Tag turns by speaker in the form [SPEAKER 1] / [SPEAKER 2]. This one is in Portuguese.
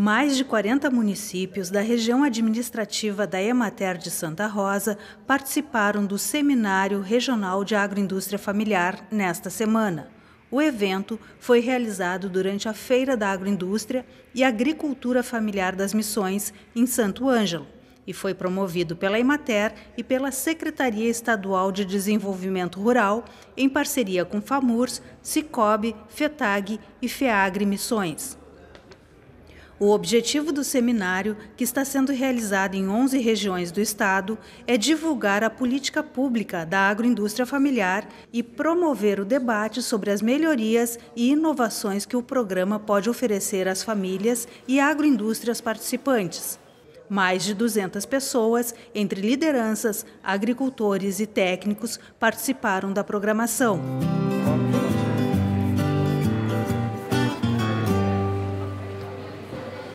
[SPEAKER 1] Mais de 40 municípios da região administrativa da Emater de Santa Rosa participaram do Seminário Regional de Agroindústria Familiar nesta semana. O evento foi realizado durante a Feira da Agroindústria e Agricultura Familiar das Missões, em Santo Ângelo, e foi promovido pela Emater e pela Secretaria Estadual de Desenvolvimento Rural, em parceria com FAMURS, CICOB, FETAG e FEAGRE Missões. O objetivo do seminário, que está sendo realizado em 11 regiões do Estado, é divulgar a política pública da agroindústria familiar e promover o debate sobre as melhorias e inovações que o programa pode oferecer às famílias e agroindústrias participantes. Mais de 200 pessoas, entre lideranças, agricultores e técnicos, participaram da programação.